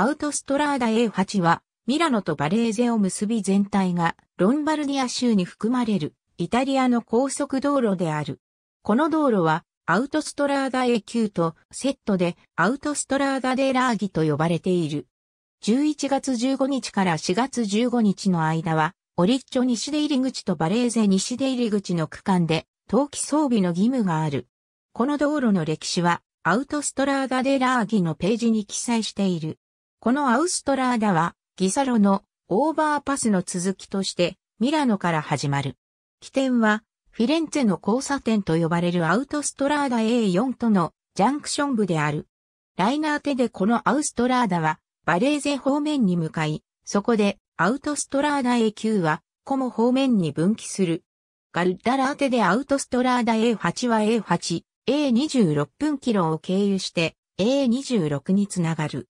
アウトストラーダ A8 は、ミラノとバレーゼを結び全体が、ロンバルニア州に含まれる、イタリアの高速道路である。この道路は、アウトストラーダ A9 とセットでアウトストラーダデラーギと呼ばれている。11月15日から4月15日の間は、オリッチョ西出入り口とバレーゼ西出入り口の区間で、冬季装備の義務がある。この道路の歴史は、アウトストラーダデラーギのページに記載している。このアウストラーダは、ギサロのオーバーパスの続きとして、ミラノから始まる。起点は、フィレンツェの交差点と呼ばれるアウトストラーダ A4 とのジャンクション部である。ライナー手でこのアウストラーダは、バレーゼ方面に向かい、そこでアウトストラーダ A9 は、コモ方面に分岐する。ガルダラーテでアウトストラーダ A8 は A8、A26 分キロを経由して A26 につながる。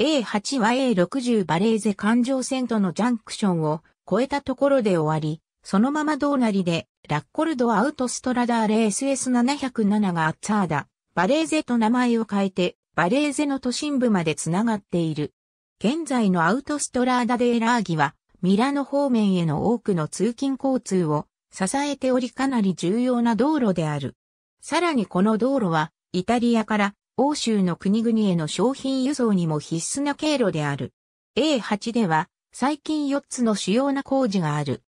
A8 は A60 バレーゼ環状線とのジャンクションを越えたところで終わり、そのまま道なりで、ラッコルドアウトストラダーレ SS707 がアッツァーダ、バレーゼと名前を変えて、バレーゼの都心部までつながっている。現在のアウトストラーダデーラーギは、ミラノ方面への多くの通勤交通を支えておりかなり重要な道路である。さらにこの道路は、イタリアから欧州の国々への商品輸送にも必須な経路である。A8 では、最近4つの主要な工事がある。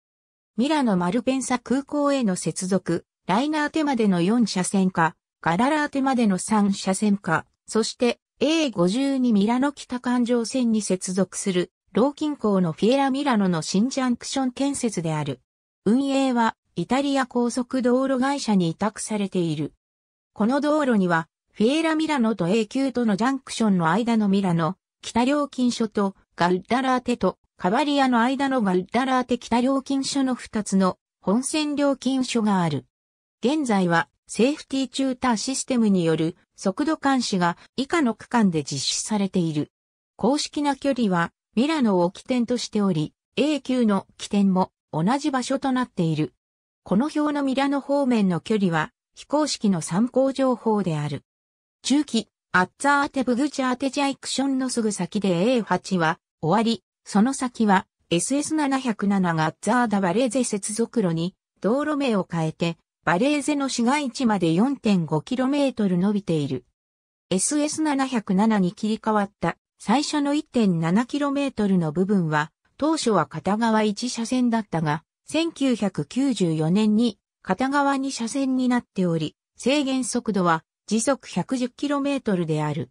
ミラノ・マルペンサ空港への接続、ライナー手までの4車線か、ガララー手までの3車線か、そして A52 ミラノ北環状線に接続する、老近郊のフィエラ・ミラノの新ジャンクション建設である。運営は、イタリア高速道路会社に委託されている。この道路には、フィエラミラノと A 級とのジャンクションの間のミラノ、北料金所とガッダラーテとカバリアの間のガッダラーテ北料金所の2つの本線料金所がある。現在はセーフティーチューターシステムによる速度監視が以下の区間で実施されている。公式な距離はミラノを起点としており、A 級の起点も同じ場所となっている。この表のミラノ方面の距離は非公式の参考情報である。中期、アッツアーテブグチャーテジャイクションのすぐ先で A8 は終わり、その先は SS707 がアッツアーダバレーゼ接続路に道路名を変えて、バレーゼの市街地まで 4.5km 伸びている。SS707 に切り替わった最初の 1.7km の部分は、当初は片側1車線だったが、1994年に片側2車線になっており、制限速度は時速 110km である。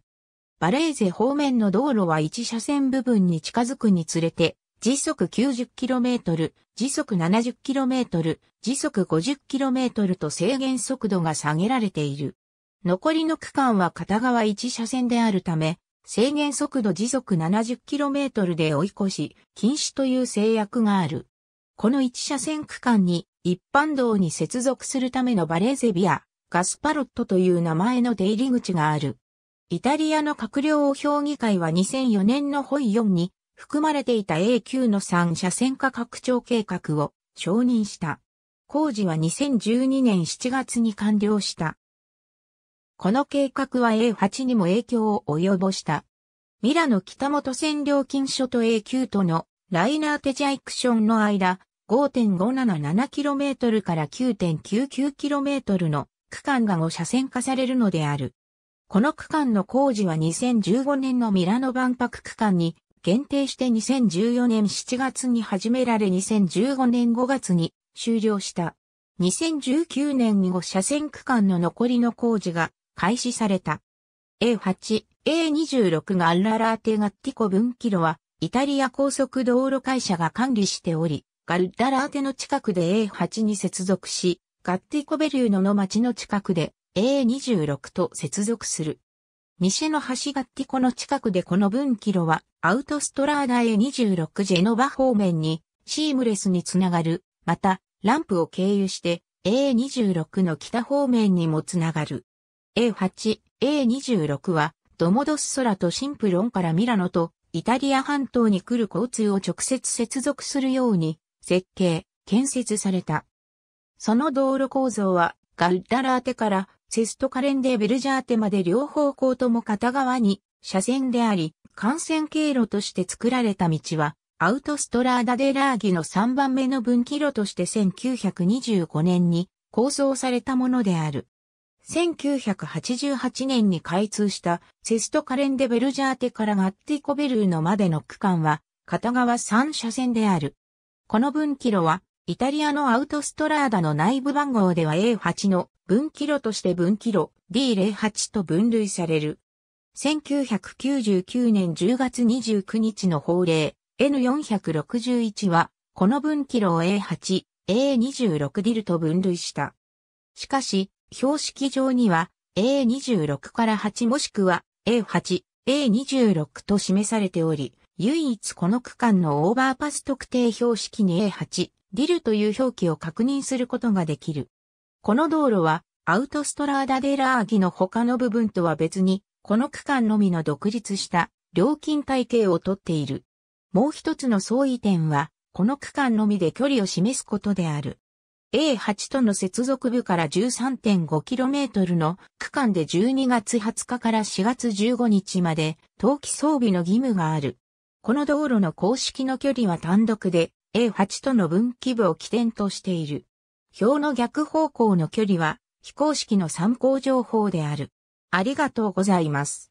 バレーゼ方面の道路は1車線部分に近づくにつれて、時速 90km、時速 70km、時速 50km と制限速度が下げられている。残りの区間は片側1車線であるため、制限速度時速 70km で追い越し、禁止という制約がある。この1車線区間に一般道に接続するためのバレーゼビア、ガスパロットという名前の出入り口がある。イタリアの閣僚評議会は2004年のホイ4に含まれていた A 級の3車線化拡張計画を承認した。工事は2012年7月に完了した。この計画は A8 にも影響を及ぼした。ミラノ北本線料金所と A 級とのライナーテジャイクションの間 5.577km から 9.99km の区間が5車線化されるのである。この区間の工事は2015年のミラノ万博区間に限定して2014年7月に始められ2015年5月に終了した。2019年に5車線区間の残りの工事が開始された。A8、A26 がアッララーテガッティコ分岐路はイタリア高速道路会社が管理しており、ガルダラーテの近くで A8 に接続し、ガッティコベリューノの町の近くで A26 と接続する。西の橋ガッティコの近くでこの分岐路はアウトストラーダ A26 ジェノバ方面にシームレスにつながる、またランプを経由して A26 の北方面にもつながる。A8、A26 はドモドス空とシンプロンからミラノとイタリア半島に来る交通を直接接続するように設計、建設された。その道路構造は、ガッダラーテからセストカレンデ・ベルジャーテまで両方向とも片側に車線であり、幹線経路として作られた道は、アウトストラーダ・デ・ラーギの3番目の分岐路として1925年に構想されたものである。1988年に開通したセストカレンデ・ベルジャーテからガッティコベルーノまでの区間は片側3車線である。この分岐路はイタリアのアウトストラーダの内部番号では A8 の分岐路として分岐路 D08 と分類される。1999年10月29日の法令 N461 はこの分岐路を A8、A26 ディルと分類した。しかし、標識上には A26 から8もしくは A8、A26 と示されており、唯一この区間のオーバーパス特定標識に A8、ディルという表記を確認することができる。この道路は、アウトストラーダデラーギの他の部分とは別に、この区間のみの独立した料金体系をとっている。もう一つの相違点は、この区間のみで距離を示すことである。A8 との接続部から 13.5km の区間で12月20日から4月15日まで冬季装備の義務がある。この道路の公式の距離は単独で A8 との分岐部を起点としている。表の逆方向の距離は非公式の参考情報である。ありがとうございます。